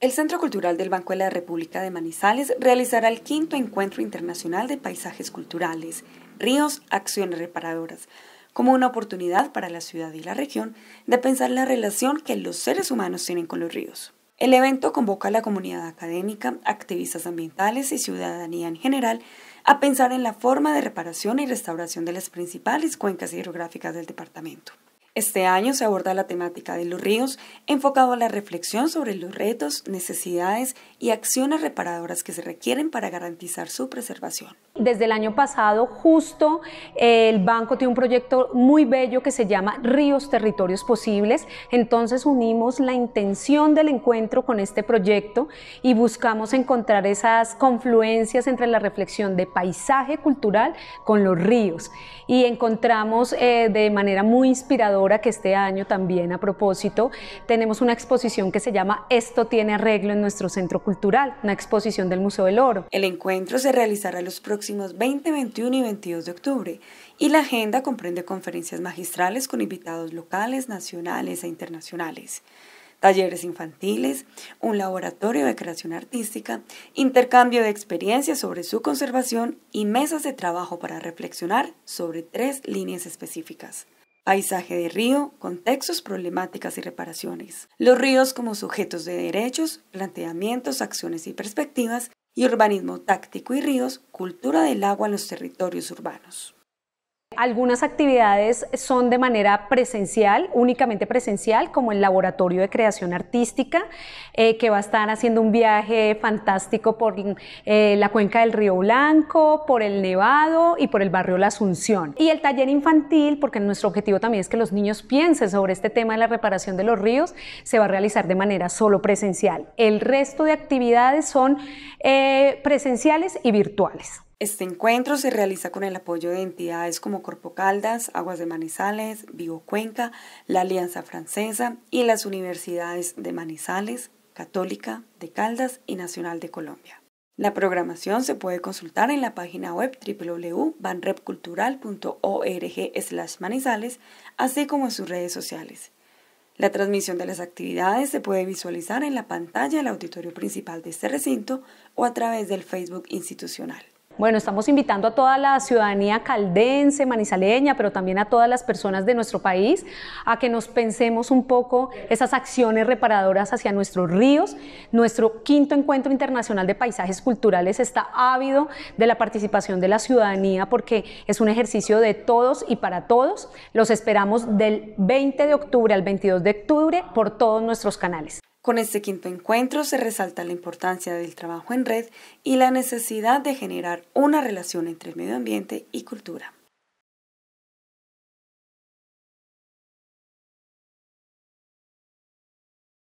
El Centro Cultural del Banco de la República de Manizales realizará el quinto Encuentro Internacional de Paisajes Culturales, Ríos, Acciones Reparadoras, como una oportunidad para la ciudad y la región de pensar la relación que los seres humanos tienen con los ríos. El evento convoca a la comunidad académica, activistas ambientales y ciudadanía en general a pensar en la forma de reparación y restauración de las principales cuencas hidrográficas del departamento. Este año se aborda la temática de los ríos, enfocado a la reflexión sobre los retos, necesidades y acciones reparadoras que se requieren para garantizar su preservación. Desde el año pasado, justo el banco tiene un proyecto muy bello que se llama Ríos Territorios Posibles. Entonces unimos la intención del encuentro con este proyecto y buscamos encontrar esas confluencias entre la reflexión de paisaje cultural con los ríos. Y encontramos eh, de manera muy inspiradora que este año también a propósito tenemos una exposición que se llama Esto tiene arreglo en nuestro centro cultural, una exposición del Museo del Oro. El encuentro se realizará los próximos 20, 21 y 22 de octubre y la agenda comprende conferencias magistrales con invitados locales, nacionales e internacionales talleres infantiles, un laboratorio de creación artística, intercambio de experiencias sobre su conservación y mesas de trabajo para reflexionar sobre tres líneas específicas paisaje de río, contextos, problemáticas y reparaciones. Los ríos como sujetos de derechos, planteamientos, acciones y perspectivas, y urbanismo táctico y ríos, cultura del agua en los territorios urbanos. Algunas actividades son de manera presencial, únicamente presencial, como el Laboratorio de Creación Artística, eh, que va a estar haciendo un viaje fantástico por eh, la cuenca del Río Blanco, por el Nevado y por el barrio La Asunción. Y el taller infantil, porque nuestro objetivo también es que los niños piensen sobre este tema de la reparación de los ríos, se va a realizar de manera solo presencial. El resto de actividades son eh, presenciales y virtuales. Este encuentro se realiza con el apoyo de entidades como Corpo Caldas, Aguas de Manizales, Vivo Cuenca, la Alianza Francesa y las universidades de Manizales, Católica, de Caldas y Nacional de Colombia. La programación se puede consultar en la página web www.banrepcultural.org manizales, así como en sus redes sociales. La transmisión de las actividades se puede visualizar en la pantalla del auditorio principal de este recinto o a través del Facebook institucional. Bueno, estamos invitando a toda la ciudadanía caldense, manizaleña, pero también a todas las personas de nuestro país a que nos pensemos un poco esas acciones reparadoras hacia nuestros ríos. Nuestro quinto encuentro internacional de paisajes culturales está ávido de la participación de la ciudadanía porque es un ejercicio de todos y para todos. Los esperamos del 20 de octubre al 22 de octubre por todos nuestros canales. Con este quinto encuentro se resalta la importancia del trabajo en red y la necesidad de generar una relación entre el medio ambiente y cultura.